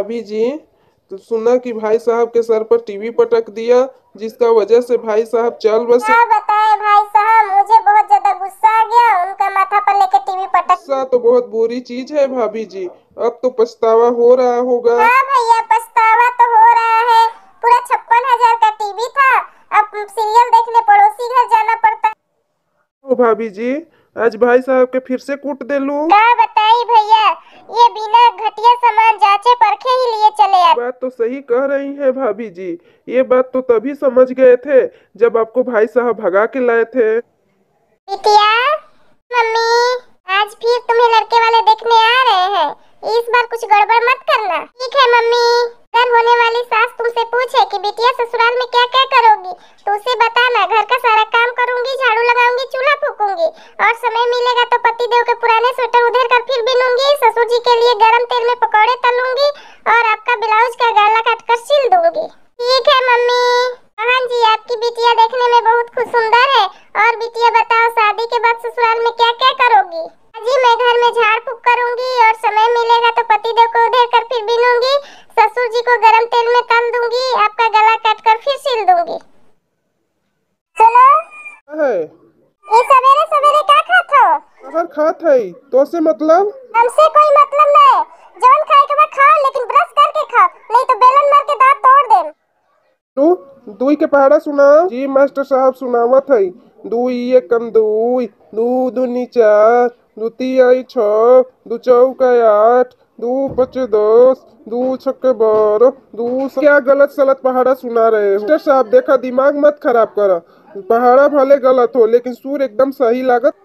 भाभी जी तो सुना कि भाई साहब के सर पर टीवी पटक दिया जिसका वजह से भाई साहब चल बस बताए भाई साहब मुझे बहुत ज्यादा गुस्सा आ गया उनका माथा पर लेके टीवी पटक गुस्सा तो बहुत बुरी चीज है भाभी जी अब तो पछतावा हो रहा होगा हाँ भैया पछतावा तो हो रहा है पूरा छप्पन हजार का टीवी था अब सीरियल देखने पड़ोसी घर जाना पड़ता तो भाभी जी आज भाई साहब के फिर से कूट दे लू क्या बताई भैया ये बिना घटिया बात तो सही कह रही हैं भाभी जी ये बात तो तभी समझ गए थे जब आपको भाई साहब भगा के लाए थे मम्मी आज फिर तुम्हें लड़के वाले देखने आ रहे हैं इस बार कुछ गड़बड़ मत करना ठीक है मम्मी घर होने वाली सास तुमसे पूछे कि बिटिया ससुराल में क्या क्या करोगी तो उसे बताना घर का सारा काम करूंगी झाड़ू लगाऊंगी चूल्हा फूकूंगी और समय मिलेगा तो पति देव के पुराने स्वेटर उधर कर फिर बिनूंगी ससुर जी के लिए गर्म तेल में पकौड़े तलूंगी और होगी ठीक है मम्मी हाँ जी आपकी बिटिया देखने में बहुत खुश सुंदर है और बिटिया बताओ शादी के बाद ससुराल में क्या क्या करोगी जी मैं घर में झाड़ फूक करूंगी और समय मिलेगा तो पति देव को उधेर कर फिर बीनूंगी ससुर जी को गरम तेल में तल दूंगी आपका गला काट कर फिर सिल दूंगी चलो ये सवेरे सवेरे क्या खात हो बाहर खात है तो से मतलब हमसे कोई मतलब नहीं जौन खाए के बाद खाओ लेकिन ब्रश दुई के पहाड़ा सुना जी मास्टर साहब सुनावत है दुई एक दुई दू दूनी चार दू तिहाई छ दू चौका आठ दू पच दस दू छक बारह दू क्या गलत सलत पहाड़ा सुना रहे हो मास्टर साहब देखा दिमाग मत खराब करा पहाड़ा भले गलत हो लेकिन सुर एकदम सही लागत